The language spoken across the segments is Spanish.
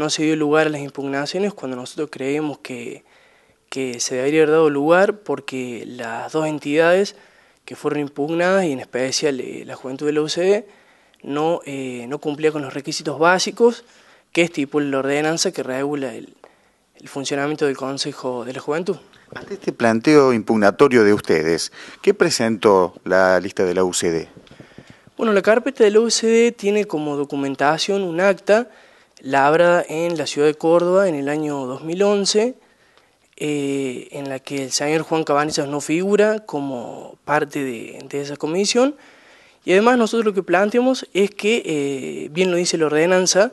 no se dio lugar a las impugnaciones cuando nosotros creemos que, que se debería haber dado lugar porque las dos entidades que fueron impugnadas y en especial eh, la juventud de la UCD no, eh, no cumplía con los requisitos básicos que estipula la ordenanza que regula el, funcionamiento del Consejo de la Juventud. Ante este planteo impugnatorio de ustedes, ¿qué presentó la lista de la UCD? Bueno, la carpeta de la UCD tiene como documentación un acta labrada en la ciudad de Córdoba en el año 2011, eh, en la que el señor Juan Cabanizas no figura como parte de, esa comisión. Y además nosotros lo que planteamos es que, eh, bien lo dice la ordenanza,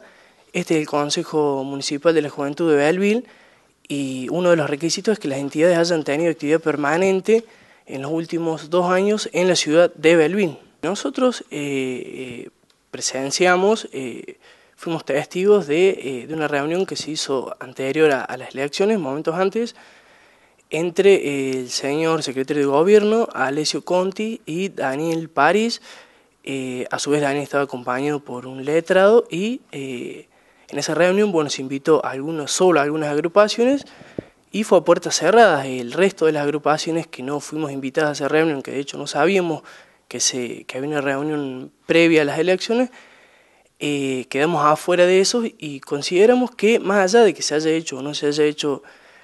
este es el Consejo Municipal de la Juventud de Bellville, y uno de los requisitos es que las entidades hayan tenido actividad permanente en los últimos dos años en la ciudad de Belvín. Nosotros eh, eh presenciamos fuimos testigos de, eh, de una reunión que se hizo anterior a, las elecciones, momentos antes, entre el señor secretario de gobierno, Alessio Conti, y Daniel París. Eh, a su vez, Daniel estaba acompañado por un letrado y eh, en esa reunión, bueno, se invitó a algunos, solo a algunas agrupaciones y fue a puertas cerradas. El resto de las agrupaciones que no fuimos invitadas a esa reunión, que de hecho no sabíamos que, se, que había una reunión previa a las elecciones, eh, quedamos afuera de eso y consideramos que más allá de que se haya hecho o no se haya hecho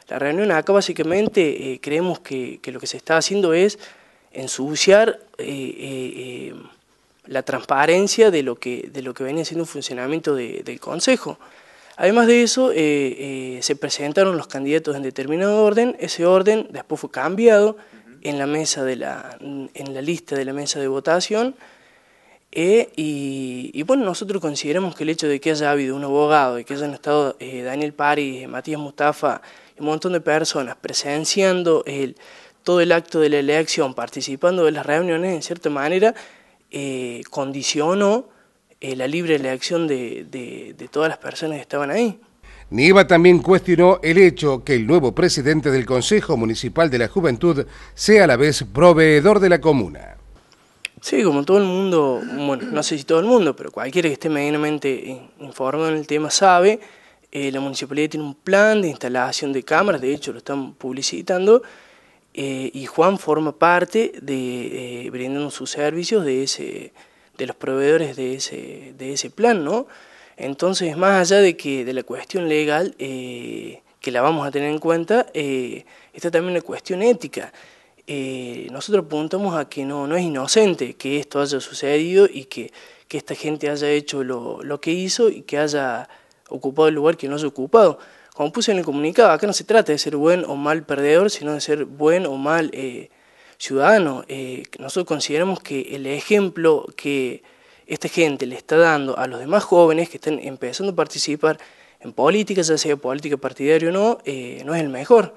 la reunión, acá básicamente eh, creemos que, lo que se está haciendo es ensuciar eh, la transparencia de lo, que, de lo que venía siendo un funcionamiento de, del Consejo. Además de eso, se presentaron los candidatos en determinado orden, ese orden después fue cambiado en la mesa de la, en la lista de la mesa de votación e, y, bueno, nosotros consideramos que el hecho de que haya habido un abogado y que hayan estado eh, Daniel París, eh, Matías Mustafa y un montón de personas presenciando el, todo el acto de la elección, participando de las reuniones, en cierta manera, eh, condicionó la libre elección de, todas las personas que estaban ahí. Nieva también cuestionó el hecho que el nuevo presidente del Consejo Municipal de la Juventud sea a la vez proveedor de la comuna. Sí, como todo el mundo, bueno, no sé si todo el mundo, pero cualquiera que esté medianamente informado en el tema sabe, eh, la municipalidad tiene un plan de instalación de cámaras, de hecho lo están publicitando, eh, y Juan forma parte de eh, brindando sus servicios de ese de los proveedores de ese, de ese plan, ¿no? Entonces, más allá de que de la cuestión legal, que la vamos a tener en cuenta, está también la cuestión ética eh, nosotros apuntamos a que no, no es inocente que esto haya sucedido y que, que esta gente haya hecho lo, lo, que hizo y que haya ocupado el lugar que no haya ocupado. Como puse en el comunicado, acá no se trata de ser buen o mal perdedor, sino de ser buen o mal eh, ciudadano. Eh, nosotros consideramos que el ejemplo que esta gente le está dando a los demás jóvenes que están empezando a participar en política, ya sea política partidaria o no, eh, no es el mejor.